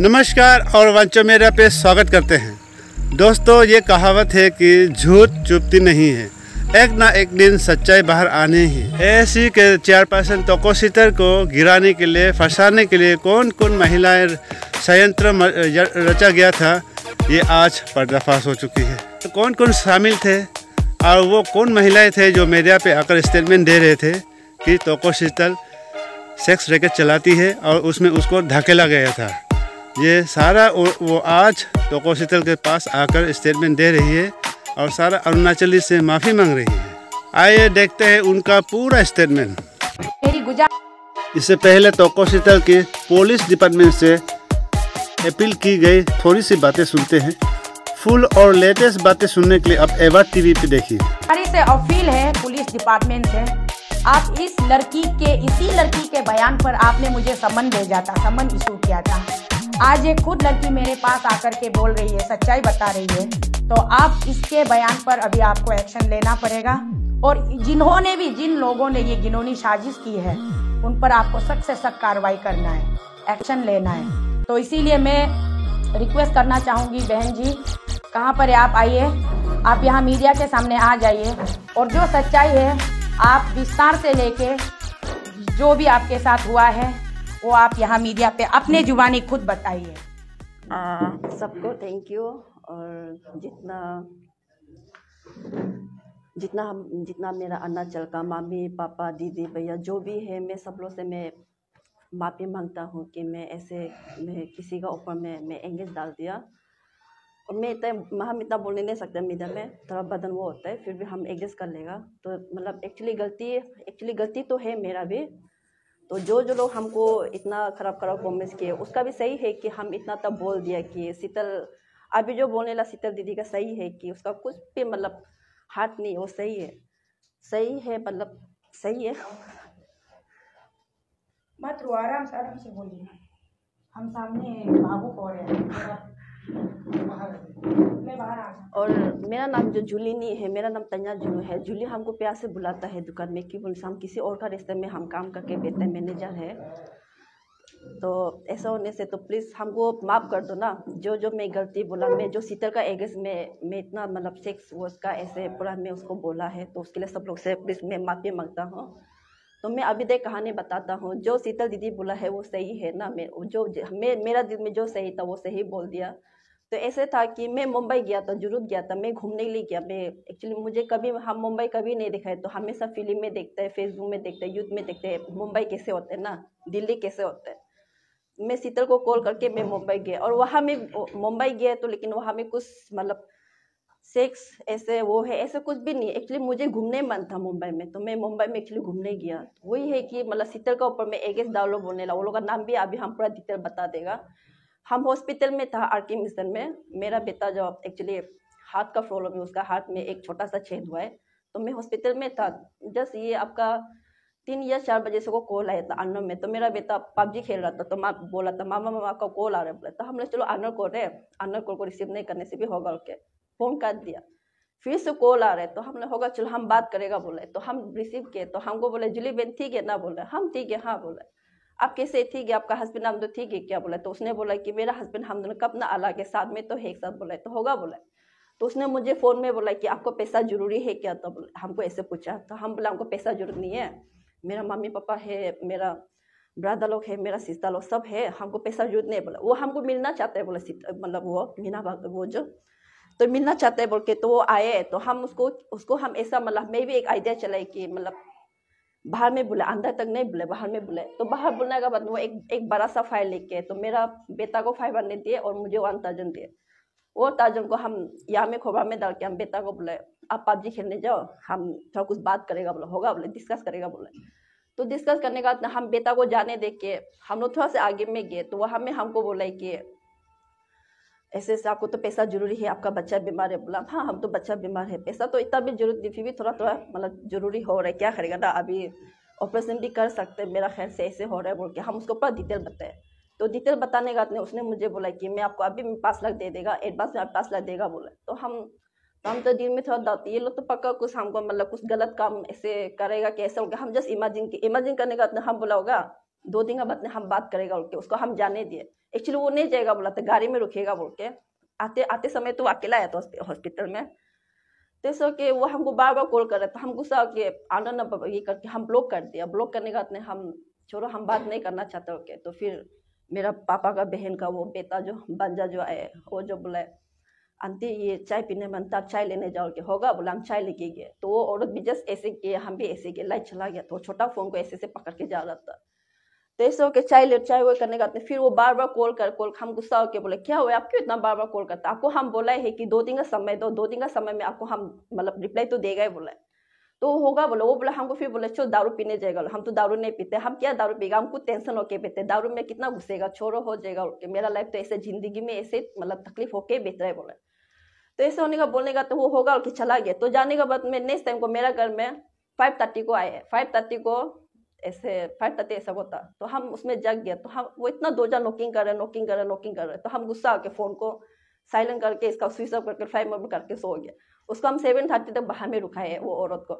नमस्कार और वंचो मेरा पे स्वागत करते हैं दोस्तों ये कहावत है कि झूठ चुपती नहीं है एक ना एक दिन सच्चाई बाहर आने ही ऐसी के चेयरपर्सन तोकोशीतर को गिराने के लिए फंसाने के लिए कौन कौन महिलाएं संयंत्र रचा गया था ये आज पर्दाफाश हो चुकी है तो कौन कौन शामिल थे और वो कौन महिलाएं थे जो मीडिया पे आकर स्टेटमेंट दे रहे थे कि शीतल सेक्स रैकेट चलाती है और उसमें उसको धकेला गया था ये सारा वो आज शीतल के पास आकर स्टेटमेंट दे रही है और सारा अरुणाचली से माफ़ी मांग रही है आइए देखते हैं उनका पूरा स्टेटमेंट इससे पहले शीतल के पुलिस डिपार्टमेंट से अपील की गई थोड़ी सी बातें सुनते हैं फुल और लेटेस्ट बातें सुनने के लिए आप एवर टीवी पे देखिए से अपील है पुलिस डिपार्टमेंट से आप इस लड़की के इसी लड़की के बयान पर आपने मुझे समन भेजा था समन इशू किया था आज ये खुद लड़की मेरे पास आकर के बोल रही है सच्चाई बता रही है तो आप इसके बयान पर अभी आपको एक्शन लेना पड़ेगा और जिन्होंने भी जिन लोगों ने ये गिनोनी साजिश की है उन पर आपको सख्त से सख्त कार्रवाई करना है एक्शन लेना है तो इसीलिए मैं रिक्वेस्ट करना चाहूँगी बहन जी कहाँ पर आप आइए आप यहाँ मीडिया के सामने आ जाइए और जो सच्चाई है आप विस्तार से लेके जो भी आपके साथ हुआ है वो आप यहाँ मीडिया पे अपने जुबानी खुद बताइए सबको थैंक यू और जितना जितना हम जितना मेरा अन्ना चल का मामी पापा दीदी भैया जो भी है मैं सब लोग से मैं माफ़ी मांगता हूँ कि मैं ऐसे मैं किसी का ऊपर में मैं एंगेज डाल दिया और मैं इतना हम इतना बोलने नहीं सकते मीडिया में थोड़ा बदन वो होता है फिर भी हम एडजस्ट कर लेगा तो मतलब एक्चुअली गलती एक्चुअली गलती तो है मेरा भी तो जो जो लोग हमको इतना ख़राब खराब कॉमेंट्स किए उसका भी सही है कि हम इतना तब बोल दिया कि शीतल अभी जो बोलने ला शीतल दीदी का सही है कि उसका कुछ भी मतलब हाथ नहीं वो सही है सही है मतलब सही है मत रो आराम से आराम से बोलिए हम सामने बाबू को रहे हैं और मेरा नाम जो जूली नहीं है मेरा नाम तन्या जुलू है जूली हमको प्यार से बुलाता है दुकान में कि हम किसी और का रिश्ते में हम काम करके बेहतर मैनेजर है तो ऐसा होने से तो प्लीज़ हमको माफ़ कर दो ना जो जो मैं गलती बोला मैं जो सीतर का एगेज में मैं इतना मतलब सेक्स वो उसका ऐसे पूरा मैं उसको बोला है तो उसके लिए सब लोग से प्लीज़ मैं माफ़ी मांगता हूँ तो मैं अभी तक कहानी बताता हूँ जो शीतल दीदी बोला है वो सही है ना मैं जो मैं मेरा दिल में जो सही था वो सही बोल दिया तो ऐसे था कि मैं मुंबई गया था जरूर गया था मैं घूमने लिए गया मैं एक्चुअली मुझे कभी हम मुंबई कभी नहीं देखा है तो हमेशा फिल्म में देखते हैं फेसबुक में देखते हैं यूथ में देखते हैं मुंबई कैसे होते हैं ना दिल्ली कैसे होते हैं मैं शीतल को कॉल करके मैं मुंबई गया और वहाँ में मुंबई गया तो लेकिन वहाँ में कुछ मतलब सेक्स ऐसे वो है ऐसे कुछ भी नहीं एक्चुअली मुझे घूमने मन था मुंबई में तो मैं मुंबई में एक्चुअली घूमने गया वही है कि मतलब शीतल का ऊपर में एक एक डाउनलोड बोलने लगा वो लोग का नाम भी अभी हम पूरा डिटेल बता देगा हम हॉस्पिटल में था आर के मिशन में मेरा बेटा जो एक्चुअली हाथ का प्रॉब्लम है उसका हाथ में एक छोटा सा छेद हुआ है तो मैं हॉस्पिटल में था जस्ट ये आपका तीन या चार बजे से वो कॉल आया था आनर में तो मेरा बेटा पबजी खेल रहा था तो माँ बोला था मामा मामा आपका कॉल आ रहा है बोला तो हमने चलो आनर कॉल रहे आनर कॉल को रिसीव नहीं करने से भी होगा ओके फोन काट दिया फिर से कॉल आ रहा है तो हमने होगा चलो हम बात करेगा बोले तो हम रिसीव किए तो हमको बोले जुली बेन ठीक है ना बोले हम ठीक है हाँ बोले आप कैसे थी कि आपका हस्बैंड दो तो थी कि क्या बोला तो उसने बोला कि मेरा हस्बैंड हमदन कब ना अल्लाह के साथ में तो है एक साथ बोला तो होगा बोला तो उसने मुझे फ़ोन में बोला कि आपको पैसा ज़रूरी है क्या तो हमको ऐसे पूछा तो हम बोला हमको पैसा ज़रूरत नहीं है मेरा मम्मी पापा है मेरा ब्रदर लोग है मेरा सिस्टर लोग सब है हमको पैसा ज़रूरत नहीं बोला वो हमको मिलना चाहता है बोला मतलब वो मीना भाग वो जो तो मिलना चाहता है बोल के तो वो आए तो हम उसको उसको हम ऐसा मतलब मैं भी एक आइडिया चलाए कि मतलब बाहर में बुलाए अंदर तक नहीं बुलाया बाहर में बुलाया तो बाहर बुलाने के बाद वो एक एक बड़ा सा फाइल लेके तो मेरा बेटा को फाइव हंड्रेड दिए और मुझे वन थाउजेंड दिए वो ताजन को हम यहाँ में खोबा में डाल के हम बेटा को बोले आप पबजी खेलने जाओ हम थोड़ा कुछ बात करेगा बोले होगा बोले डिस्कस करेगा बोले तो डिस्कस करने का हम बेटा को जाने देख के हम लोग थोड़ा सा आगे में गए तो वहाँ में हमको बोला कि ऐसे ऐसे आपको तो पैसा जरूरी है आपका बच्चा बीमार है बोला हाँ हम तो बच्चा बीमार है पैसा तो इतना भी जरूरत फिर भी थोड़ा थोड़ा मतलब जरूरी हो रहा है क्या करेगा ना अभी ऑपरेशन भी कर सकते हैं मेरा ख्याल से ऐसे हो रहा है बोल के हम उसको पूरा डिटेल बताए तो डिटेल बताने का उसने मुझे बोला कि मैं आपको अभी पाँच लाख दे देगा एडवांस में आप पाँच लाख देगा बोला तो हम तो हम तो दिन में थोड़ा डाउट ये लोग तो पक्का कुछ हमको मतलब कुछ गलत काम ऐसे करेगा कैसे होगा हम जस्ट इमेजिन इमेजिन करने का हम बोला होगा दो दिन का बाद हम बात करेगा बोल के उसको हम जाने दिए एक्चुअली वो नहीं जाएगा बोला था गाड़ी में रुकेगा बोल के आते आते समय तो अकेला आया था हॉस्पिटल में तो सो के वो हमको बार बार कॉल कर रहे थे हम गुस्सा के आनंद ये करके हम ब्लॉक कर दिया ब्लॉक करने का अपने हम छोड़ो हम बात नहीं करना चाहते ओके तो फिर मेरा पापा का बहन का वो बेटा जो बंजा जो आए वो जो बोला आंटी ये चाय पीने बनता चाय लेने जाओ के होगा बोला हम चाय लेके गए तो वो औरत भी जस्ट ऐसे किए हम भी ऐसे गए लाइट चला गया तो छोटा फोन को ऐसे से पकड़ के जा रहा था तो ऐसे होकर चाय लेट चाय वो करने का फिर वो बार बार कॉल कर कॉल हम गुस्सा होकर बोले क्या हुआ आप क्यों इतना बार बार कॉल करता आपको हम बोला है कि दो दिन का समय दो दो दिन का समय में आपको हम मतलब रिप्लाई तो देगा ही बोला तो होगा बोले वो बोला हमको फिर बोले चो दारू पीने जाएगा हम तो दारू नहीं पीते हम क्या दारू पीगा हमको टेंशन होके पीते दारू में कितना घुसेगा छोरो हो जाएगा मेरा लाइफ तो ऐसे जिंदगी में ऐसे मतलब तकलीफ होके बेहतर है बोले तो ऐसे होने का बोलने का तो वो होगा और कि चला गया तो जाने के बाद में नेक्स्ट टाइम को मेरा घर में फाइव थर्टी को आए फाइव थर्टी को ऐसे फाइट करते ऐसा होता तो हम उसमें जग गया तो हम वो इतना दो जार नोकिंग कर रहे नोकिंग कर रहे नोकिंग कर रहे तो हम गुस्सा आके फ़ोन को साइलेंट करके इसका स्विच ऑफ करके फ्लाई मोड करके सो गया उसको हम सेवन थर्टी तक बाहर में रुकाए वो औरत को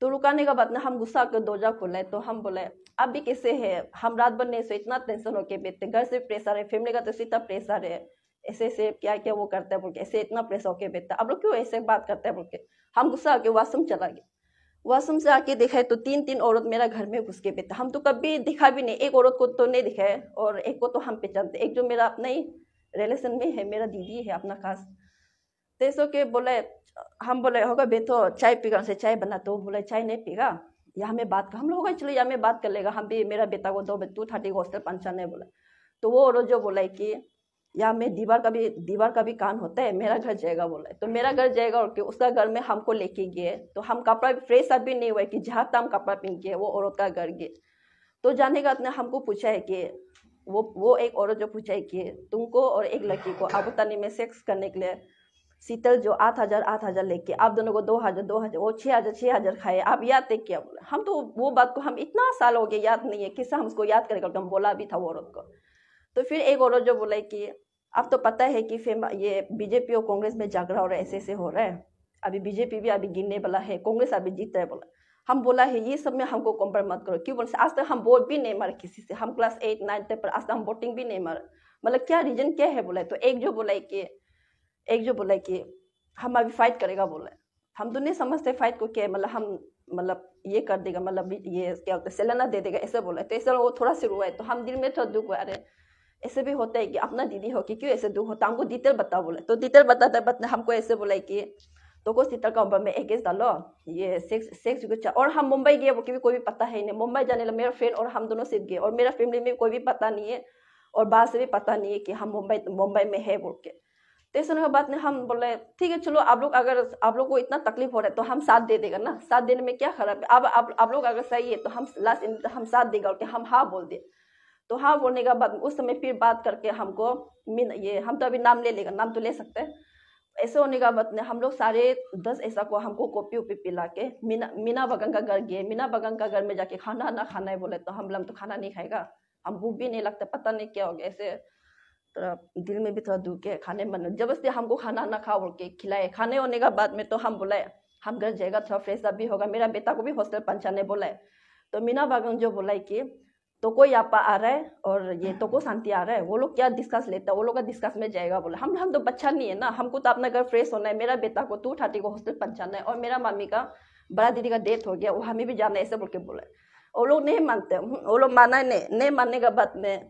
तो रुकाने के बाद ना हम गुस्सा आकर दो जार खुलाए तो हम बोले अब भी कैसे है हम रात भर नहीं सो इतना टेंशन होके बैठते घर से प्रेशर है फैमिली का तो इतना प्रेशर है ऐसे ऐसे क्या क्या वो करते हैं बोल के ऐसे इतना प्रेशर होके बैठता अब लोग क्यों ऐसे बात करते हैं बोल के हम गुस्सा आके वाशरूम चला गया वॉशरूम से आके देखा है तो तीन तीन औरत मेरा घर में घुस के बैठा हम तो कभी दिखा भी नहीं एक औरत को तो नहीं दिखा है और एक को तो हम पहचानते एक जो मेरा अपना ही रिलेशन में है मेरा दीदी है अपना खास तेसो के बोले हम बोले होगा बेटो चाय पीगा उसे चाय बना तो बोले चाय नहीं पीगा या हमें बात कर हम लोग चलो या हमें बात कर लेगा हम भी मेरा बेटा को दो टू थर्टी को हॉस्टल पहुँचाने बोला तो वो औरत जो बोला कि या मैं दीवार का भी दीवार का भी कान होता है मेरा घर जाएगा बोला तो मेरा घर जाएगा और उसका घर में हमको लेके गए तो हम कपड़ा फ्रेश अभी नहीं हुआ कि जहाँ तक हम कपड़ा पहन के वो औरत का घर गए तो जाने का उसने हमको पूछा है कि वो वो एक औरत जो पूछा है कि तुमको और एक लड़की को आबूतानी में सेक्स करने के लिए शीतल जो आठ हज़ार आठ हज़ार लेके आप दोनों को दो हज़ार दो हज़ार वो छः हज़ार छः हज़ार खाए आप याद थे क्या बोले हम तो वो बात को हम इतना साल हो गया याद नहीं है हम हमको याद करेगा हम बोला भी था वो औरत को तो फिर एक औरत जो बोला कि अब तो पता है कि फेम ये बीजेपी और कांग्रेस में झगड़ा हो रहा है ऐसे ऐसे हो रहा है अभी बीजेपी भी अभी गिरने वाला है कांग्रेस अभी जीत रहा है बोला हम बोला है ये सब में हमको कंपेयर मत करो क्यों बोलते आज तक हम वोट भी नहीं मारे किसी से हम क्लास एट नाइन तक पर आज तक हम वोटिंग भी नहीं मारे मतलब क्या रीजन क्या है बोला तो एक जो बोला है कि एक जो बोला है कि हम अभी फाइट करेगा बोला हम तो नहीं समझते फाइट को क्या है मतलब हम मतलब ये कर देगा मतलब ये क्या होता है सेलाना दे देगा ऐसे बोला है तो ऐसा वो थोड़ा शुरू हुआ है तो हम दिल में थोड़ा दुख हुआ अरे ऐसे भी होता है कि अपना दीदी हो कि क्यों ऐसे दुख होता हमको डिटेल बता बोले तो डिटेल बताते बता हमको ऐसे बोला कि तो को सीतर का में एगेंस्ट डालो ये सेक्स सेक्स गुच्छा और हम मुंबई गए वो भी कोई भी पता है नहीं मुंबई जाने लगा मेरा फ्रेंड और हम दोनों सिर्फ गए और मेरा फैमिली में कोई भी पता नहीं है और बाहर से भी पता नहीं है कि हम मुंबई मुंबई में है बोल के तो इस के बाद में हम बोले ठीक है चलो आप लोग अगर आप लोग को इतना तकलीफ हो रहा है तो हम साथ दे देगा ना साथ देने में क्या खराब है आप आप, आप लोग अगर सही है तो हम लास्ट हम साथ देगा और हम हाँ बोल दे तो हाँ बोलने का बाद उस समय फिर बात करके हमको मीन ये हम तो अभी नाम ले लेगा नाम तो ले सकते हैं ऐसे होने का बाद हम लोग सारे दस ऐसा को हमको कॉपी उपी पिला के मीना मीना बगन का घर गए मीना बगन का घर में जाके खाना ना खाना है बोले तो हम लम तो खाना नहीं खाएगा हम भूख भी नहीं लगता पता नहीं क्या हो गया ऐसे थोड़ा दिल में भी थोड़ा दुख है खाने मन जबरदस्ती हमको खाना ना खा बोल के खिलाए खाने होने का बाद में तो हम बोलाए हम घर जाएगा थोड़ा फ्रेश भी होगा मेरा बेटा को भी हॉस्टल पहुँचाने बोलाए तो मीना बगन जो बोलाए कि तो कोई आपा आ रहा है और ये तो को शांति आ रहा है वो लोग क्या डिस्कस लेता है वो लोग का डिस्कस में जाएगा बोला हम हम तो बच्चा नहीं है ना हमको तो अपना घर फ्रेश होना है मेरा बेटा को टू थर्टी को हॉस्टल पहुँचाना है और मेरा मामी का बड़ा दीदी का डेथ हो गया वो हमें भी जाना है ऐसे बोल के बोला वो लोग नहीं मानते वो लोग माना नहीं नहीं मानने का बात में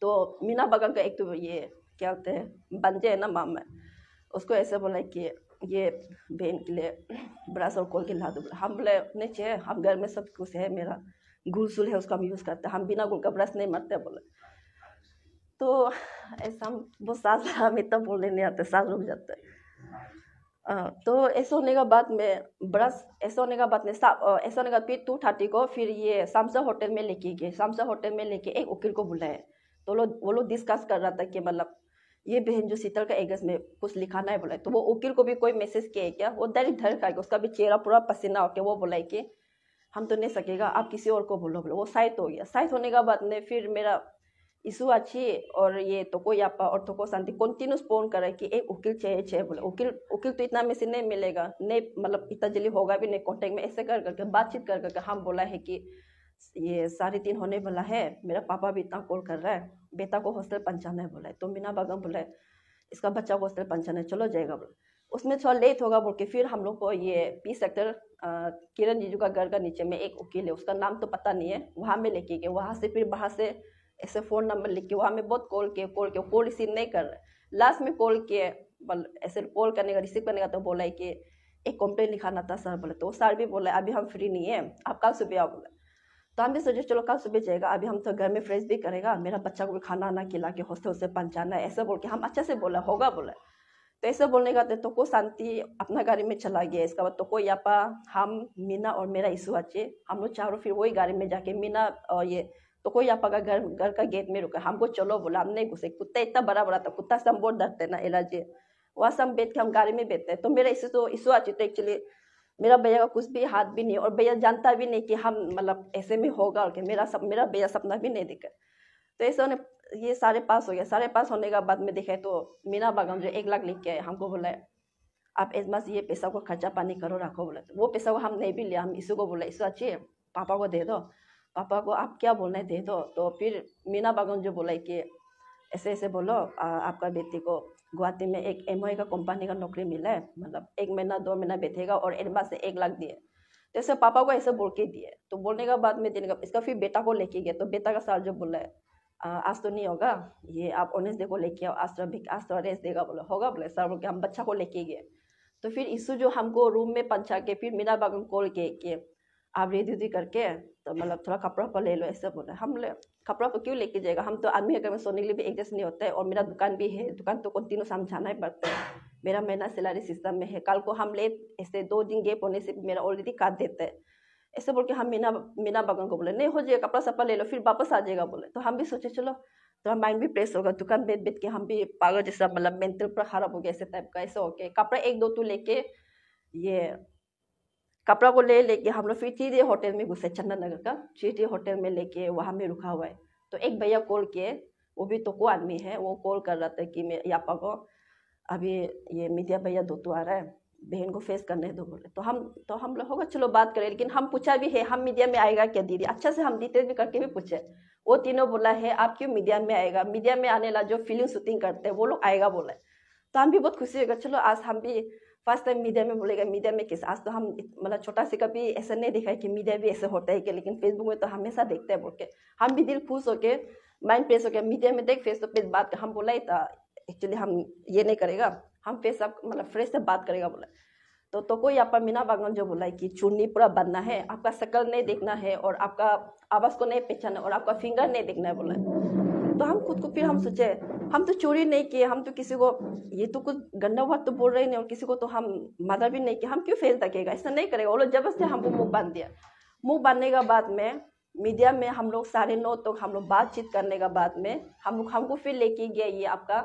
तो मीना बगन का एक तो ये क्या होते हैं बंजे है ना मामा उसको ऐसे बोला कि ये बहन के लिए बड़ा सा कॉल के ला दो बोला हम बोले नहीं चाहिए हम घर में सब कुछ है मेरा गुलसुल है उसको हम यूज़ करते हैं हम बिना गुल का ब्रश नहीं मरते बोले तो ऐसा हम वो सास हम इतना बोलने नहीं आते सास रुक जाते तो ऐसा होने का बाद में ब्रश ऐसा होने का बाद में ऐसा होने का फिर टू थर्टी को फिर ये सामसा होटल में लेके गए सामसा होटल में लेके एक वकील को बुलाए तो लो, वो लोग डिस्कस कर रहा था कि मतलब ये बहन जो शीतल का एगस में कुछ लिखाना है बोला तो वो वकील को भी कोई मैसेज किया क्या वो डायरेक्ट धर खाएगा उसका भी चेहरा पूरा पसीना हो गया वो बोला कि हम तो नहीं सकेगा आप किसी और को बोलो बोलो वो शायद हो गया शायद होने का बाद में फिर मेरा इशू अच्छी और ये तो कोई आप और तो को शांति कंटिन्यूस फोन करे कि एक वकील चाहिए चाहिए बोले वकील वकील तो इतना में से नहीं मिलेगा नहीं मतलब इतना जल्दी होगा भी नहीं कॉन्टेक्ट में ऐसे कर करके बातचीत कर करके हम बोला है कि ये साढ़े तीन होने वाला है मेरा पापा भी इतना कॉल कर रहा है बेटा को हॉस्टल पहुँचाना है बोला है तो मीना बागम बोला है इसका बच्चा को हॉस्टल पहुँचाना है चलो जाएगा बोला उसमें थोड़ा लेट होगा बोल के फिर हम लोग को ये पी सेक्टर किरण जीजू का घर का नीचे में एक वकील है उसका नाम तो पता नहीं है वहाँ में लेके गए वहाँ से फिर बाहर से ऐसे फ़ोन नंबर लिख के वहाँ में बहुत कॉल किए कॉल किए कॉल रिसीव नहीं कर रहे लास्ट में कॉल किए ऐसे कॉल करने का रिसीव करने का तो बोला है कि एक कंप्लेन लिखाना था सर बोले तो सर भी बोला अभी हम फ्री नहीं है आप कल सुबह आओ बोले तो हम भी सोचे चलो कल सुबह जाएगा अभी हम तो घर में फ्रेश भी करेगा मेरा बच्चा को भी खाना आना खिला के हौसले उससे पहुँचाना ऐसा बोल के हम अच्छे से बोला होगा बोला तो ऐसा बोलने का तो को शांति अपना गाड़ी में चला गया इसका बाद तो को यहाँ पर हम मीना और मेरा इशू अच्छे हम लोग चारों फिर वही गाड़ी में जाके मीना और ये तो कोई यहाँ का घर घर का गेट में रुका हमको चलो बोला हम नहीं घुसे कुत्ता इतना बड़ा बड़ा था तो कुत्ता से हम बहुत डरते ना एलर्जी वहाँ से हम बैठ के हम गाड़ी में बैठते हैं तो मेरा इशू तो इशू आ चुके एक्चुअली मेरा भैया का कुछ भी हाथ भी नहीं और भैया जानता भी नहीं कि हम मतलब ऐसे में होगा और मेरा सब मेरा भैया सपना भी नहीं देखा तो ऐसे उन्हें ये सारे पास हो गया सारे पास होने के बाद में देखे तो मीना बागम जो एक लाख लिख के हमको बोला आप इस बस ये पैसा को खर्चा पानी करो रखो बोला तो वो पैसा को हम नहीं भी लिया हम इसी को बोला इसको अच्छी पापा को दे दो पापा को आप क्या बोलना है दे दो तो फिर मीना बागम जो बोला कि ऐसे ऐसे बोलो आ, आपका बेटी को गुवाहाटी में एक एम का कंपनी का नौकरी मिला है मतलब एक महीना दो महीना बैठेगा और एक से एक लाख दिए तो ऐसे पापा को ऐसे बोल के दिए तो बोलने के बाद में देने का इसका फिर बेटा को लेके गया तो बेटा का साल जो बोला है आज तो नहीं होगा ये आप ऑनेस देखो लेके आओ आज तो आज तो रेस्ट देगा बोले होगा बोले सर बोल के हम बच्चा को लेके गए तो फिर इसु जो हमको रूम में पंचा के फिर मीना बागन कॉल के, के आप रेडी उदी करके तो मतलब थोड़ा कपड़ा पर ले लो ऐसे बोले हम ले कपड़ा पर तो क्यों लेके जाएगा हम तो आदमी अगर में सोने के लिए भी एडजस्ट नहीं होता है और मेरा दुकान भी है दुकान तो कंटिन्यू समझाना ही पड़ता है मेरा महीना सैलरी सिस्टम में है कल को हम लेट ऐसे दो दिन गेप होने से भी मेरा ऑलरेडी काट देता है ऐसे बोल के हम मीना मीना बागन को बोले नहीं हो जाएगा कपड़ा सपा ले लो फिर वापस आ जाएगा बोले तो हम भी सोचे चलो तो हम माइंड भी प्रेस होगा दुकान बेच बेच के हम भी पागल जैसा मतलब मेंटल पूरा खराब हो गया ऐसे टाइप का ऐसे हो गया कपड़ा एक दो तो लेके ये कपड़ा को ले लेके हम लोग फिर चीजें होटल में घुसे चंदन नगर का चीजें होटल में लेके वहाँ में रुका हुआ है तो एक भैया कॉल किए वो भी तो को आदमी है वो कॉल कर रहा था कि मैं यापा को अभी ये मीडिया भैया दो तो आ रहा है बहन को फेस करने दो बोले तो हम तो हम लोग होगा चलो बात करें लेकिन हम पूछा भी है हम मीडिया में आएगा क्या दीदी अच्छा से हम डिटेल भी करके भी पूछे वो तीनों बोला है आप क्यों मीडिया में आएगा मीडिया में आने ला जो फिल्म शूटिंग करते हैं वो लोग आएगा बोले तो हम भी बहुत खुशी होगा चलो आज हम भी फर्स्ट टाइम मीडिया में बोलेगा मीडिया में किस आज तो हम मतलब छोटा से कभी ऐसा नहीं देखा है कि मीडिया भी ऐसे होता है कि लेकिन फेसबुक में तो हमेशा देखते हैं बोल के हम भी दिल खुश होके माइंड फ्रेश होके मीडिया में देख फेस टू फेस बात हम बोला ही था तो एक्चुअली हम ये नहीं करेगा हम फिर सब मतलब फ्रेश से बात करेगा बोला तो तो कोई आपका मीना बागन जो बोला है कि चुन्नी पूरा बनना है आपका शक्ल नहीं देखना है और आपका आवाज़ को नहीं पहचाना और आपका फिंगर नहीं देखना है बोला तो हम खुद को फिर हम सोचे हम तो चोरी नहीं किए हम तो किसी को ये तो कुछ गंदा बात तो बोल रहे नहीं और किसी को तो हम मदर भी नहीं किया हम क्यों फेस रखेगा ऐसा नहीं करेगा वो लोग जबरदस्ती हमको मुँह बांध दिया मुँह बांधने के बाद में मीडिया में हम लोग साढ़े नौ तक तो हम लोग बातचीत करने के बाद में हम हमको फिर लेके गया ये आपका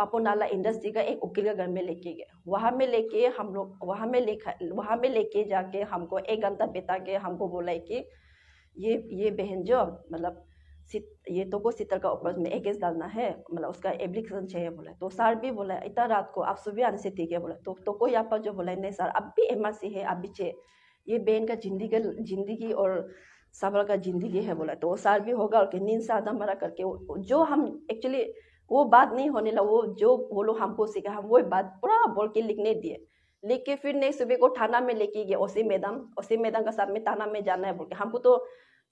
पापोनाला इंडस्ट्री का एक वकील का घर में लेके गए वहाँ में लेके हम लोग वहाँ में लेखा वहाँ में लेके जाके हमको एक घंटा बिता के हमको बोला कि ये ये बहन जो मतलब ये तो को सीतर का ऊपर में एक केस डालना है मतलब उसका एप्लीकेशन चाहिए बोला तो सर भी बोला इतना रात को आप सुबह आने से ठीक है बोला तो तो को यहाँ पर जो बोला नहीं सर अब भी सी है अब भी चाहिए ये बहन का जिंदगी जिंदगी और सबर का जिंदगी है बोला तो वो सार भी होगा और नींद सादा मरा करके जो हम एक्चुअली वो बात नहीं होने लगा वो जो वो लोग हमको सीखा हम वो बात पूरा बोल के लिखने दिए लिख के फिर नेक्स्ट सुबह को थाना में लेके गए ओसी मैडम ओसी मैडम के साथ में थाना में जाना है बोल के हमको तो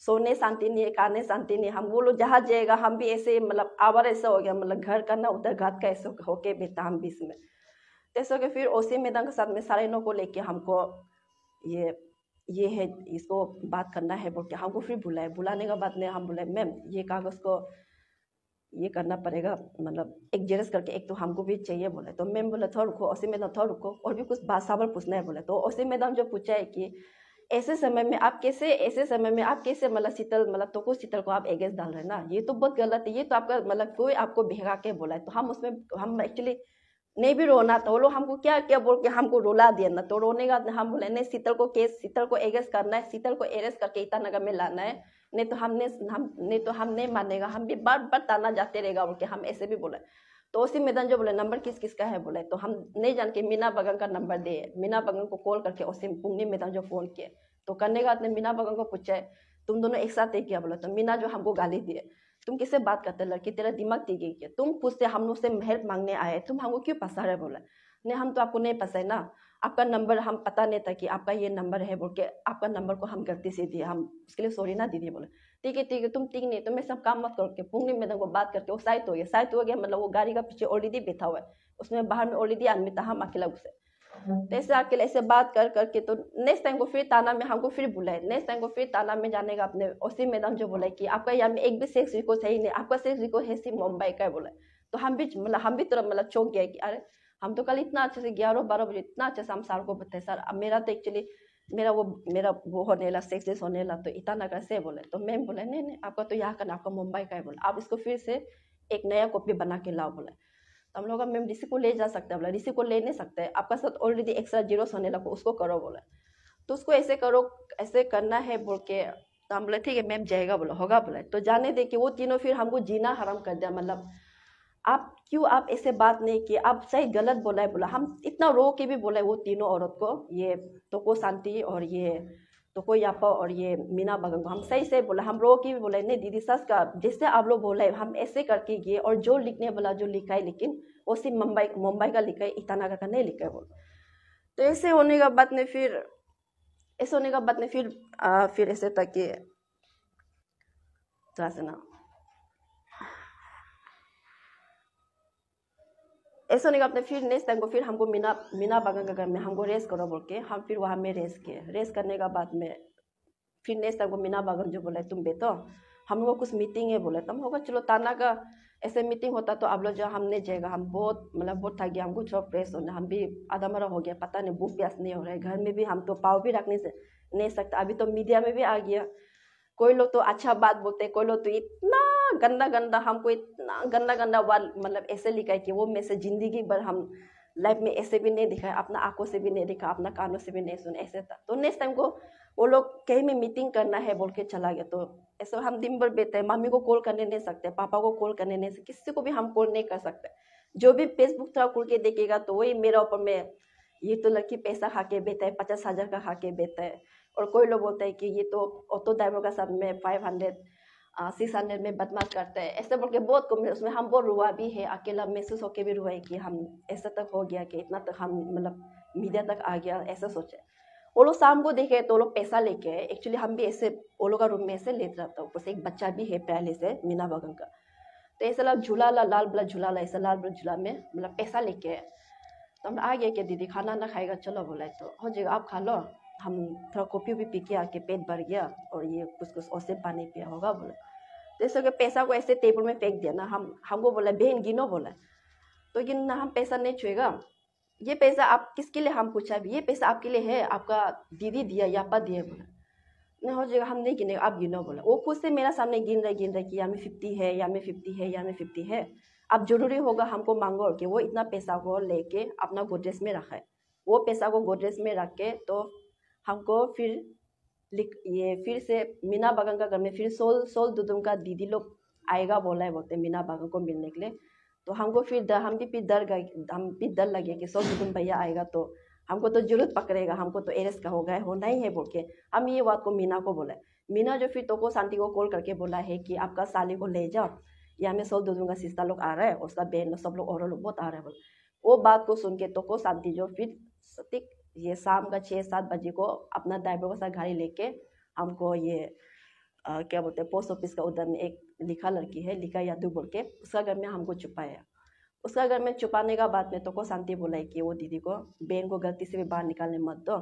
सोने शांति नहीं है खाने शांति नहीं हम वो लोग जहाँ जाएगा हम भी ऐसे मतलब आवर ऐसा हो गया मतलब घर का ना उधर घात का ऐसा होके बेता हम बीच में तैसे होकर फिर ओसी मैडम के साथ में सारे नौ को लेके हमको ये ये है इसको बात करना है बोल के हमको फिर बुलाए बुलाने का बाद में हम बोले मैम ये कागज़ को ये करना पड़ेगा मतलब एक जेरस करके एक तो हमको भी चाहिए बोले तो मैम बोला थोड़ा रुको ओसी मैडम थोड़ा रुको और भी कुछ बात सावर पूछना है बोले तो ओसी मैडम जो पूछा है कि ऐसे समय में आप कैसे ऐसे समय में आप कैसे मतलब शीतल मतलब तो कुछ शीतल को आप एगेंस्ट डाल रहे हैं ना ये तो बहुत गलत है ये तो आपका मतलब कोई आपको भेगा के बोला है तो हम उसमें हम एक्चुअली नहीं भी रोना तो लोग हमको क्या क्या बोल के हमको रोला दिया ना तो रोने का हम बोले नहीं शीतल को केस शीतल को एरेस्ट करना है शीतल को एरेस्ट करके ईटानगर में लाना है नहीं तो हमने हम नहीं तो हम नहीं मानेगा हम भी बार बार ताना जाते रहेगा बोल के हम ऐसे भी बोले तो उसी मैदान जो बोले नंबर किस किस का है बोले तो हम नहीं जान के मीना बगन का नंबर दिए मीना बगन को कॉल करके उसी पुंगनी मैदान जो फ़ोन किए तो करने का मीना बगन को पूछा तुम दोनों एक साथ ही किया बोला तो मीना जो हमको गाली दिए तुम किससे बात करते लड़की तेरा दिमाग गई क्या तुम खुद से हम लोग से मेहर मांगने आए तुम हमको क्यों पसा रहे बोला नहीं हम तो आपको नहीं पसा ना आपका नंबर हम पता नहीं था कि आपका ये नंबर है बोल के आपका नंबर को हम गलती से दिए हम उसके लिए सॉरी ना दीदी बोले ठीक है ठीक है तुम ठीक नहीं तुम्हें सब काम मत करो के पुंगली मैडम को बात करके वो साइट हो गया साइट हो गया मतलब वो गाड़ी का पीछे ऑलरेडी बैठा हुआ है उसमें बाहर में ऑलरेडी आदमी था हम अकेला उसे तो ऐसे आके ऐसे बात कर करके तो नेक्स्ट टाइम को फिर ताना में हमको फिर बुलाए नेक्स्ट टाइम को फिर ताना में जाने का अपने ओसी मैडम जो बोला कि आपका यहाँ में एक भी सेक्स रिकॉर्ड सही नहीं आपका सेक्स रिकॉर्ड है सिर्फ मुंबई का बोला तो हम भी मतलब हम भी तुरंत मतलब चौंक गया कि अरे हम तो कल इतना अच्छे से ग्यारह बारह बजे इतना अच्छे से हम सर को बताए सर अब मेरा तो एक्चुअली मेरा वो मेरा वो होने ला सक्सेस होने ला तो इतना नगर से बोले तो मैम बोले नहीं नहीं आपका तो यहाँ का ना आपका मुंबई का है बोला आप इसको फिर से एक नया कॉपी बना के लाओ बोला हम लोग मैम ऋषि को ले जा सकते हैं बोला ऋषि को ले नहीं सकते आपका साथ ऑलरेडी एक्स्ट्रा जीरो होने लगो उसको करो बोला तो उसको ऐसे करो ऐसे करना है बोल के तो हम बोले ठीक है मैम जाएगा बोला होगा बोला तो जाने दे कि वो तीनों फिर हमको जीना हराम कर दिया मतलब आप क्यों आप ऐसे बात नहीं किए आप सही गलत बोला है बोला हम इतना रो के भी बोला है वो तीनों औरत को ये तो को शांति और ये तो कोई आप और ये मीना बगन को हम सही से बोला हम लोगों की भी बोले नहीं दीदी सस का जैसे आप लोग बोले हम ऐसे करके गए और जो लिखने वाला जो लिखा है लेकिन वो सिर्फ मुंबई मुंबई का लिखा है ईटानगर का नहीं लिखा है बोलो तो ऐसे होने का बाद में फिर ऐसे होने का बाद में फिर आ, फिर ऐसे तक कि थोड़ा तो सा ना ऐसा नहीं अपने फिर नेक्स्ट टाइम को फिर हमको मीना मीना बागन का घर में हमको रेस करो बोल के हम फिर वहाँ में रेस किए रेस करने का बाद में फिर नेक्स्ट टाइम को मीना बागन जो बोले तुम बेटो हम लोग कुछ मीटिंग है बोले तो हम होगा चलो ताना का ऐसे मीटिंग होता तो आप लोग जो हमने जाएगा हम बहुत मतलब बहुत थक गया हमको थोड़ा फ्रेश होना हम भी आधा मरा हो गया पता नहीं भूख प्यास नहीं हो रहा है घर में भी हम तो पाव भी रखने से नहीं सकता अभी तो मीडिया में भी आ गया कोई लोग तो अच्छा बात बोलते कोई लोग तो इतना गंदा गंदा हमको इतना गंदा गंदा वर्ड मतलब ऐसे लिखा है कि वो मैसेज ज़िंदगी भर हम लाइफ में ऐसे भी नहीं दिखा अपना आंखों से भी नहीं दिखा अपना कानों से भी नहीं सुना ऐसे था तो नेक्स्ट टाइम को वो लोग कहीं में मीटिंग करना है बोल के चला गया तो ऐसे हम दिन भर बैठते हैं मम्मी को कॉल करने नहीं सकते पापा को कॉल करने नहीं सकते किसी को भी हम कॉल नहीं कर सकते जो भी फेसबुक था खुल के देखेगा तो वही मेरा ऊपर में ये तो लड़की पैसा खा के बेचता है पचास हज़ार का खा के बेचता है और कोई लोग बोलते हैं कि ये तो ऑटो ड्राइवर का साथ में फाइव हंड्रेड शीशा में बदमाश करते हैं ऐसे बोल के बहुत कम उसमें हम बहुत रुआ भी है अकेला महसूस होके भी रुआ है कि हम ऐसा तक हो गया कि इतना तक हम मतलब मीडिया तक आ गया ऐसा सोचे वो लोग शाम को देखे तो वो लोग पैसा लेके एक्चुअली हम भी ऐसे वो लोग का रूम में ऐसे लेते रहता हूँ एक बच्चा भी है पहले से मीना बगन का तो ऐसा लग झूला ला लाल बला झूला ला ऐसा लाल बला झूला में मतलब पैसा लेके तो हम आ गया कि दीदी खाना ना खाएगा चलो बोला तो हो जाएगा आप खा लो हम थोड़ा कॉफ़ी भी पी के आके पेट भर गया और ये कुछ कुछ और से पानी पिया होगा बोला जैसे कि पैसा को ऐसे टेबल में फेंक दिया ना हम हमको बोला बहन गिनो बोला तो गिन ना हम पैसा नहीं छुएगा ये पैसा आप किसके लिए हम पूछा भी ये पैसा आपके लिए है आपका दीदी दिया या पा दिया बोला नहीं हो जाएगा हम नहीं गिने आप गिनो बोला वो खुद से मेरा सामने गिन रहे गिन रहे कि या में फिफ्टी है या में फिफ्टी है या में फिफ्टी है अब जरूरी होगा हमको मांगो कि वो इतना पैसा को लेके अपना गोदरेज में रखा है वो पैसा को गोदरेज में रख के तो हमको फिर लिख ये फिर से मीना बागन का घर में फिर सोल सोल दुदुम का दीदी लोग आएगा बोला है बोलते मीना बागन को मिलने के लिए तो हमको फिर डर हम भी फिर डर गए हम भी डर लगे कि सोल दुदुम भैया आएगा तो हमको तो जरूरत पकड़ेगा हमको तो एरेस्ट का होगा हो नहीं है बोल के हम ये बात को मीना को बोला मीना जो फिर तोको शांति को कॉल करके बोला है कि आपका साली को ले जाओ या मैं सोल दुदुम का सिस्ता लोग आ रहा है और उसका बहन सब लोग और लोग बहुत आ रहे हैं बोल वो बात को सुन के तोको शांति जो फिर सटीक ये शाम का छः सात बजे को अपना ड्राइवर के साथ गाड़ी लेके हमको ये आ, क्या बोलते हैं पोस्ट ऑफिस का उधर में एक लिखा लड़की है लिखा यादू बोल के उसका घर में हमको छुपाया उसका घर में छुपाने का बाद में तो को शांति बोला कि वो दीदी को बहन को गलती से भी बाहर निकालने मत दो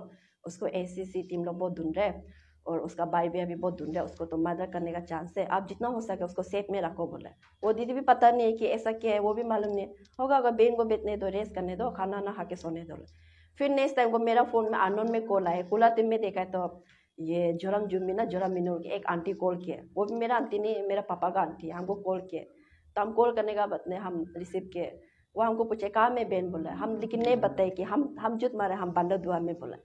उसको ऐसी टीम लोग बहुत ढूंढ रहे और उसका भाई भी अभी बहुत ढूंढ रहे है उसको तो मदर करने का चांस है आप जितना हो सके उसको सेफ में रखो बोला वो दीदी भी पता नहीं है कि ऐसा क्या है वो भी मालूम नहीं होगा अगर बेन को बेचने दो रेस करने दो खाना ना खा के सोने दो फिर नेक्स्ट टाइम को मेरा फ़ोन में अनोन में कॉल आया कूलर टीम में देखा है तो ये जोरम ना जोरम मीनू की एक आंटी कॉल किए वो भी मेरा आंटी नहीं मेरा पापा का आंटी हमको कॉल किए तो हम कॉल करने का बतने हम रिसीव किए वो हमको पूछे कहाँ में बहन बोला हम लेकिन नहीं बताए कि हम हम जो तुम्हारे हम बांडर दुआ में बोला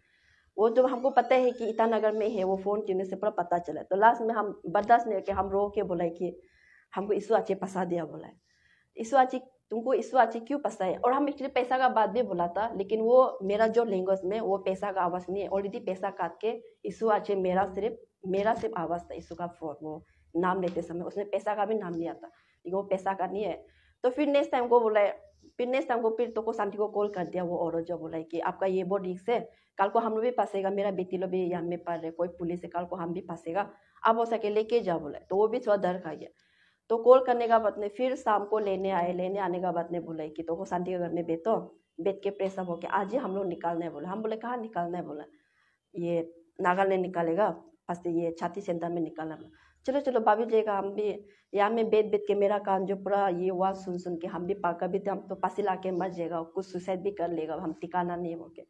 वो जो तो हमको पता है कि ईटानगर में है वो फ़ोन टीने से पूरा पता चला तो लास्ट में हम बर्दाश्त नहीं करके हम रो के बोला कि हमको ईसु अच्छे फंसा दिया बोला ईसु अच्छी तुमको इस वाची क्यों पसंद है और हम एक्चुअली पैसा का बात भी बोला था लेकिन वो मेरा जो लैंग्वेज में वो पैसा का आवाज़ नहीं है ऑलरेडी पैसा काट के इसु आचे मेरा सिर्फ मेरा सिर्फ आवाज़ था इसु का फोन वो नाम लेते समय उसने पैसा का भी नाम लिया था लेकिन वो पैसा का नहीं है तो फिर नेक्स्ट टाइम को बोला फिर नेक्स्ट टाइम को फिर तो को शांति को कॉल कर दिया वो और जो बोला कि आपका ये बोर्ड रिक्स है कल को हम लोग भी फंसेगा मेरा बेटी लोग भी यहाँ में पढ़ रहे कोई पुलिस है कल को हम भी फंसेगा आप हो सके लेके जाओ बोला तो वो भी थोड़ा डर खा गया तो कॉल करने का बाद में फिर शाम को लेने आए लेने आने का बाद में बोला कि तो वो शांति के घर में बेटो बेच के प्रेसअप होके आज ही हम लोग निकालने बोले हम बोले कहाँ निकालना है बोला ये नागालैंड निकालेगा फर्स्ट ये छाती सेंटर में निकालना बोला चलो चलो भाभी जाएगा हम भी यहाँ में बैठ बैठ के मेरा कान जो पूरा ये हुआ सुन सुन के हम भी पाकर भी तो हम तो पसी ला के मर जाएगा कुछ सुसाइड भी कर लेगा हम टिकाना नहीं होके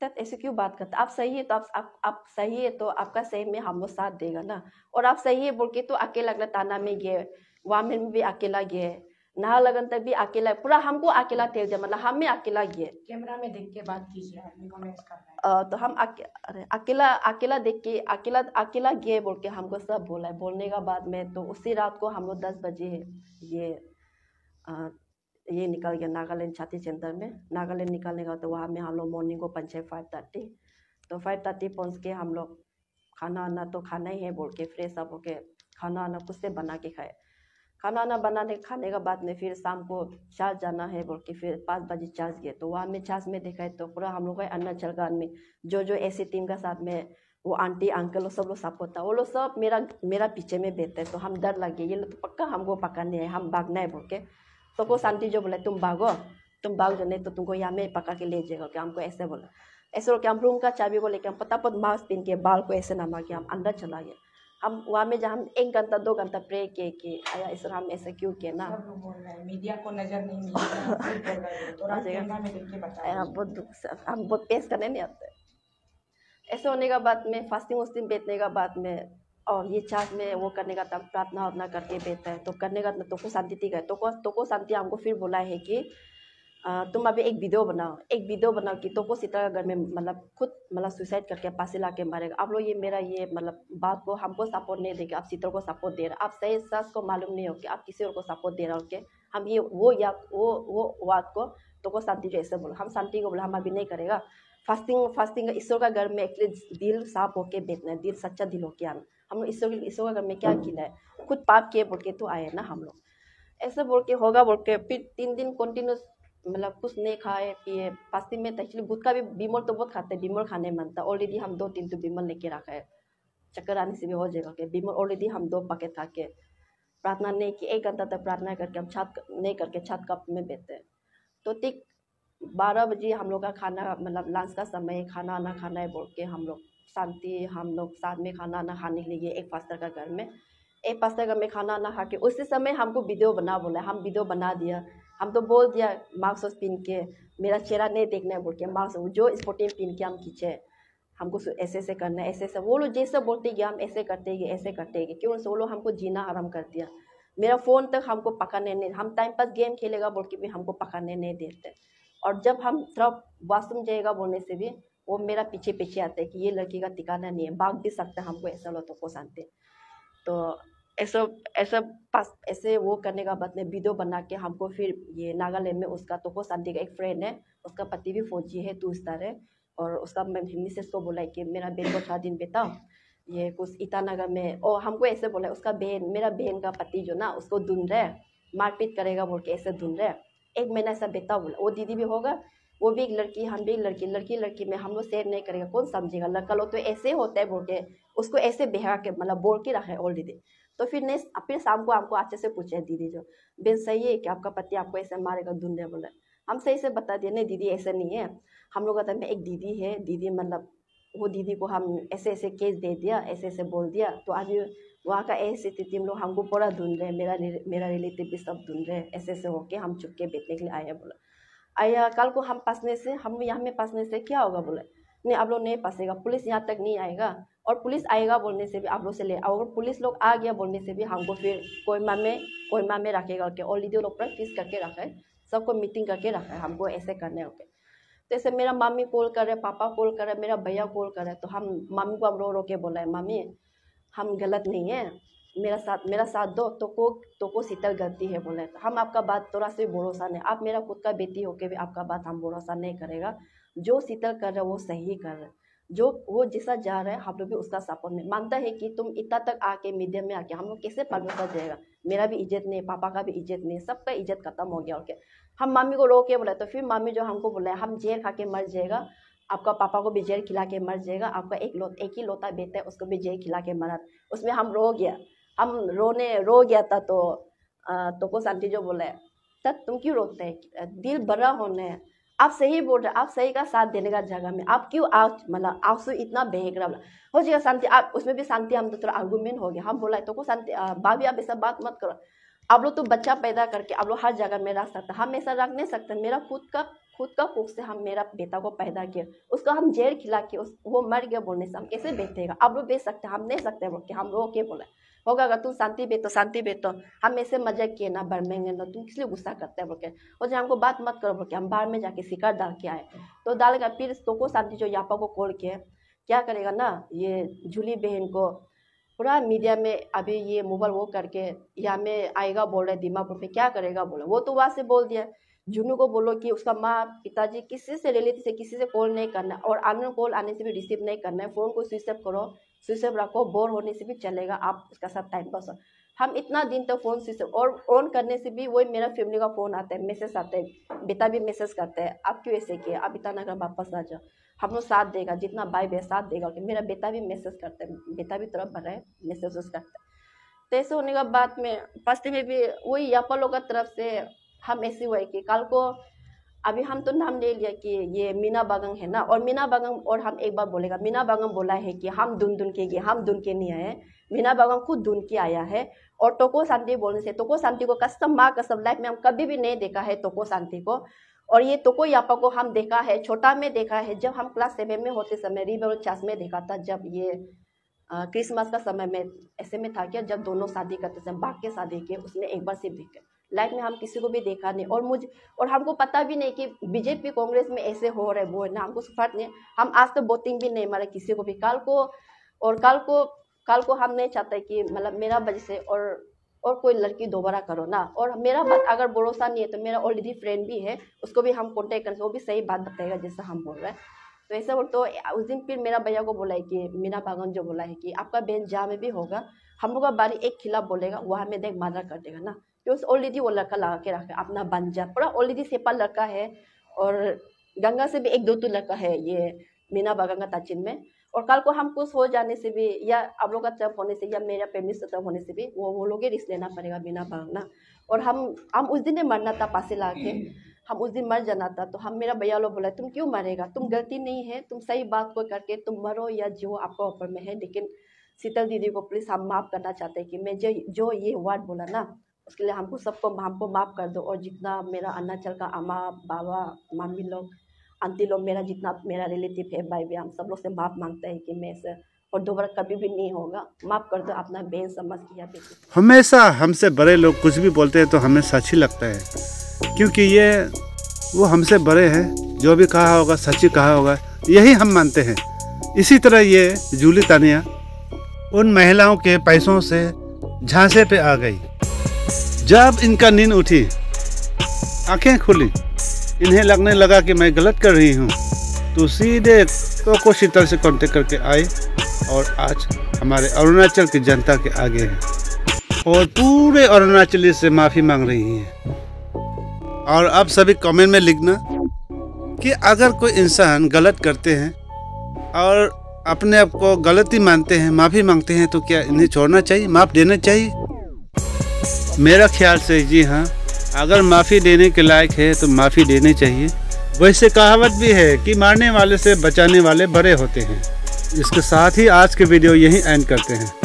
तब ऐसे क्यों बात करते आप सही है तो आप आप, आप सही है तो आपका सही में हम लोग साथ देगा ना और आप सही है बोल के तो अकेला अगला ताना में ये वामिन में भी अकेला गए नहा लगन तक भी अकेला है पूरा हमको अकेला तेल दिया मतलब हमें अकेला गए कैमरा में देख के बात कीजिए तो हम अरे अकेला अकेला देख के अकेला अकेला गए बोल के हमको सब बोला है बोलने का बाद में तो उसी रात को हम लोग दस बजे ये आ, ये निकल गया नागालैंड छाती सेंटर में नागालैंड निकलने का तो वहाँ में हम लोग मॉर्निंग को पहुँचे फाइव थर्टी तो फाइव थर्टी पहुँच के हम लोग खाना आना तो खाना ही है बोल के फ्रेश अप होके खाना आना कुछ से बना के खाए खाना ना बनाने खाने का बाद में फिर शाम को चार्ज जाना है बोल के फिर पाँच बजे चार्ज गए तो वहाँ में चार्ज में देखा है तो पूरा हम लोग का अरुणाचल गया में जो जो ऐसी टीम का साथ में वो आंटी अंकल वो सब लोग सपोर्ट था वो लोग सब मेरा मेरा पीछे में बैठते तो हम डर लग गए ये लोग तो पक्का हमको पकड़ने है हम भागना है बोल के तो वो शांति जो बोले तुम भागो तुम भाग जो नहीं तो तुमको यहाँ में पकड़ के ले जाएगा कि हमको ऐसे बोला ऐसे बोल के हम रूम का चाबी को लेकर हम पता पतापत मास्क पहन के बाल को ऐसे ना के हम अंदर चला गया हम वहाँ में जहाँ एक घंटा दो घंटा प्रे किए कि आया इस हम ऐसा क्यों किए ना मीडिया को नज़र नहीं हम बहुत दुख से हम बहुत पेश करने नहीं आते ऐसे होने का बाद में फास्टिंग वास्टिंग बैठने का बाद में और ये चार्ज में वो करने का तब प्रार्थना वार्थना करके बैठता है तो करने का तो को शांति थी गए तो को तो को शांति हमको फिर बोला है कि तुम अभी एक वीडियो बनाओ एक वीडियो बनाओ कि तो को सीता घर में मतलब खुद मतलब सुसाइड करके पासी ला के मारेगा आप लोग ये मेरा ये मतलब बात को हमको सपोर्ट नहीं देगा आप सीतों को सपोर्ट दे रहे आप सही सच को मालूम नहीं हो कि आप किसी और को सपोर्ट दे रहे हो के हम ये वो या वो वो बात को तो को शांति जैसे ऐसे बोलो हम शांति को बोला हम अभी नहीं करेगा फास्टिंग फास्टिंग ईश्वर का घर में एक्चुअली दिल साफ होके बैठना है दिल सच्चा दिल होके आना हम लोग ईश्वर ईश्वर का घर में क्या किया है खुद पाप किए बोल के तो आए ना हम लोग ऐसे बोल के होगा बोल के फिर तीन दिन कंटिन्यूस मतलब कुछ नहीं खाए पिए पास्ती में तो एक्चुअली भूत का भी बीमोल तो बहुत खाते हैं बीमोल खाने मानता तो ऑलरेडी हम दो तीन तो बीमर लेके रखा है चक्कर आने से भी हो जाएगा के बीमोल ऑलरेडी हम दो पैकेट खा के प्रार्थना नहीं की एक घंटा तक प्रार्थना करके हम छत नहीं करके छत कप में बैठते हैं तो ठीक बारह बजे हम लोग का खाना मतलब लंच का समय खाना ना खाना है बोल के हम लोग शांति हम लोग साथ में खाना ना खाने के लिए एक पास्टर का घर में एक पास्टर का घर में खाना ना खा के उसी समय हमको वीडियो बना बोला हम वीडियो बना दिया हम तो बोल दिया मास्क वास्क पहन के मेरा चेहरा नहीं देखना है बोल के मास्क जो स्पोर्टिंग पहन के हम खींचे हमको ऐसे ऐसे करना है ऐसे ऐसे वो लोग जैसे बोलते गए हम ऐसे करते गए ऐसे करते गए क्यों वो लोग हमको जीना आराम कर दिया मेरा फ़ोन तक हमको पकड़ने नहीं हम टाइम पास गेम खेलेगा बोल के भी हमको पकड़ने नहीं देते और जब हम थोड़ा वाशरूम जाएगा बोलने से भी वो मेरा पीछे पीछे आते है कि ये लड़की का ठिकाना नहीं है भाग भी सकता हमको ऐसा लोग तो को शांति तो ऐसा ऐसा पास ऐसे वो करने का बदले वीडियो बना के हमको फिर ये नागालैंड में उसका तो वो शादी का एक फ्रेंड है उसका पति भी फौजी है टू स्टार है और उसका मैं हिंदी से सो बोला कि मेरा बेन को थोड़ा दिन बेटा ये कुछ ईटानगर में और हमको ऐसे बोला उसका बहन मेरा बहन का पति जो ना उसको ढूंढ रहे मारपीट करेगा बोल के ऐसे ढूंढ रहे एक महीना ऐसा बेटा बोला वो दीदी भी होगा वो भी एक लड़की हम भी एक लड़की लड़की लड़की में हम लोग शेयर नहीं करेगा कौन समझेगा लड़का लोग तो ऐसे होता है बोल के उसको ऐसे बेहा के मतलब बोल के रखा है ऑलरेडी तो फिर ने फिर शाम को आपको अच्छे से पूछे दीदी जो बेन सही है कि आपका पति आपको ऐसे मारेगा दुनिया बोले हम सही से बता दिए नहीं दीदी ऐसे नहीं है हम लोग बताए एक दीदी है दीदी मतलब वो दीदी को हम ऐसे ऐसे केस दे दिया ऐसे ऐसे बोल दिया तो आज वहाँ का ऐसी स्थिति हम लोग हमको बड़ा ढूंढ रहे मेरा मेरा रिलेटिव भी सब ढूंढ रहे ऐसे ऐसे होके हम चुप के बेचने के लिए आए हैं बोला आया कल को हम पसने से हम यहाँ में पसने से क्या होगा बोले नहीं आप लोग नहीं पसेगा पुलिस यहाँ तक नहीं आएगा और पुलिस आएगा बोलने से भी आप लोग से ले और पुलिस लोग आ गया बोलने से भी हमको फिर कोयमा में कोयमा में रखेगा ओके ऑलरेडी लोग प्रैक्टिस करके रखा है सबको मीटिंग करके रखा है हमको ऐसे करने ओके तो ऐसे मेरा मम्मी कॉल कर रहे पापा कॉल कर रहे मेरा भैया कॉल कर रहे तो हम मम्मी को हम रो रो के बोला है मम्मी हम गलत नहीं है मेरा साथ मेरा साथ दो तो को तो को शीतल गलती है बोले तो हम आपका बात थोड़ा सा भरोसा नहीं आप मेरा खुद का बेटी होके भी आपका बात हम भरोसा नहीं करेगा जो शीतल कर रहे वो सही कर रहे जो वो जैसा जा रहा है हम लोग भी उसका सपोर्ट में मानता है कि तुम इतना तक आके मीडियम में आके हम लोग कैसे परमेश्वर जाएगा मेरा भी इज्जत नहीं पापा का भी इज्जत नहीं सबका इज्जत खत्म हो गया ओके हम मामी को रो के बोला तो फिर मामी जो हमको बोला हम जेल खा के मर जाएगा आपका पापा को भी जेल खिला के मर जाएगा आपका एक लोता एक ही लोता बेटा है उसको भी जेल खिला के मरा उसमें हम रो गया हम रोने रो गया था तो तो को शांति जो बोला तब तुम क्यों रोते हैं दिल बड़ा होने है आप सही बोल रहे आप सही का साथ देने का जगह में आप क्यों आ मतलब आंसू इतना बेहकर रहा हो जाएगा शांति आप उसमें भी शांति हम तो थोड़ा आर्गूमेंट हो गया हम बोला तो को शांति भाभी आप ऐसा बात मत करो आप लोग तो बच्चा पैदा करके आप लोग हर जगह में रख सकते हम ऐसा रख नहीं सकते मेरा खुद का खुद का कुक से हम मेरा बेटा को पैदा किया उसको हम जेर खिला के उस वो मर गया बोलने से हम कैसे बेचेगा आप लोग बेच सकते हम नहीं सकते बोल के हम लोग क्या बोला होगा अगर तुम शांति बे तो शांति बे तो हम ऐसे मजाक किए ना बार में ना तुम किस लिए गुस्सा करते हैं बोल के और हमको बात मत करो बोल के हम बाहर में जाके शिकार डाल के आए तो डाल कर फिर तो को शांति जो यापा को खोल के क्या करेगा ना ये झूली बहन को पूरा मीडिया में अभी ये मोबाइल वो करके यहाँ में आएगा बोल रहे दिमागपुर में क्या करेगा बोले वो तो वहाँ से बोल दिया जुनू को बोलो कि उसका माँ पिताजी किसी से रिलेटिव से किसी से कॉल नहीं करना और आने कॉल आने से भी रिसीव नहीं करना है फ़ोन को स्विच ऑफ करो स्विच ऑफ रखो बोर होने से भी चलेगा आप उसका साथ टाइम पास हम इतना दिन तक तो फ़ोन स्विच और ऑन करने से भी वही मेरा फैमिली का फ़ोन आता है मैसेज आता है बेटा भी मैसेज करता है आप क्यों ऐसे किए आप इतना कर वापस आ जाओ हम लोग साथ देगा जितना भाई बहन साथ देगा कि मेरा बेटा भी मैसेज करता है बेटा भी थोड़ा भर है मैसेज करता है तो ऐसे होने के बाद में फर्स्ट में भी वही यापा लोग का तरफ से हम ऐसे हुए कि कल को अभी हम तो नाम ले लिया कि ये मीना बागंग है ना और मीना बागंग और हम एक बार बोलेगा मीना बागंग बोला है कि हम धुन धुन के गए हम धुन के नहीं आए मीना बागंग खुद धुन के आया है और टोको शांति बोलने से टोको शांति को कसम माँ कसम लाइफ में हम कभी भी नहीं देखा है टोको शांति को और ये टोको यापा को हम देखा है छोटा में देखा है जब हम क्लास सेवन में होते समय रिबल चास में देखा था जब ये क्रिसमस का समय में ऐसे में था क्या जब दोनों शादी करते समय बाग के शादी के उसने एक बार सिर्फ देखा लाइफ में हम किसी को भी देखा नहीं और मुझे और हमको पता भी नहीं कि बीजेपी कांग्रेस में ऐसे हो रहे वो है ना हमको फर्क नहीं हम आज तक वोटिंग भी नहीं मारा किसी को भी कल को और कल को कल को हम नहीं चाहते कि मतलब मेरा वजह से और और कोई लड़की दोबारा करो ना और मेरा बात अगर भरोसा नहीं है तो मेरा ऑलरेडी फ्रेंड भी है उसको भी हम कॉन्टेक्ट करें वो भी सही बात बताएगा जैसा हम बोल रहे हैं तो ऐसा बोल तो उस दिन फिर मेरा भैया को बोला है कि मीना बागन जो बोला है कि आपका बहन जहाँ में भी होगा हम लोग का बारी एक खिलाफ बोलेगा वहाँ में देख मादा कर देगा ना उस ऑलरेडी वो लड़का लगा के रखा अपना बंजा पूरा ऑलरेडी सेपा लड़का है और गंगा से भी एक दो तो लड़का है ये मीना बागंगा ताचिन में और कल को हम कुछ हो जाने से भी या आप लोग का तरफ होने से या मेरा से तरफ होने से भी वो वो लोग ही रिस्क लेना पड़ेगा बिना भागना और हम हम उस दिन मरना था पासे ला के हम उस दिन मर जाना था तो हम मेरा भैया लोग बोला तुम क्यों मरेगा तुम गलती नहीं है तुम सही बात को करके तुम मरो या जो आपका ऊपर में है लेकिन शीतल दीदी को प्लीज़ हम माफ़ करना चाहते हैं कि मैं जो जो ये वर्ड बोला ना उसके लिए हमको सबको हमको माफ़ कर दो और जितना मेरा अन्नाचल का अमा बाबा मामी लोग आंटी लोग मेरा जितना मेरा रिलेटिव है भाई भी हम सब लोग से माफ़ मांगते हैं कि मैं से और दोबारा कभी भी नहीं होगा माफ कर दो अपना बेन समझ किया बेटी हमेशा हमसे बड़े लोग कुछ भी बोलते हैं तो हमें सच ही लगता है क्योंकि ये वो हमसे बड़े हैं जो भी कहा होगा सच ही कहा होगा यही हम मानते हैं इसी तरह ये जूली तानिया उन महिलाओं के पैसों से झांसे पे आ गई जब इनका नींद उठी आंखें खुली इन्हें लगने लगा कि मैं गलत कर रही हूँ तो सीधे तो को शीतल से कांटेक्ट करके आए और आज हमारे अरुणाचल की जनता के आगे हैं और पूरे अरुणाचली से माफ़ी मांग रही है और आप सभी कमेंट में लिखना कि अगर कोई इंसान गलत करते हैं और अपने आप को गलती मानते हैं माफ़ी मांगते हैं तो क्या इन्हें छोड़ना चाहिए माफ़ देना चाहिए मेरा ख्याल से जी हाँ अगर माफ़ी देने के लायक है तो माफ़ी देनी चाहिए वैसे कहावत भी है कि मारने वाले से बचाने वाले बड़े होते हैं इसके साथ ही आज के वीडियो यहीं एंड करते हैं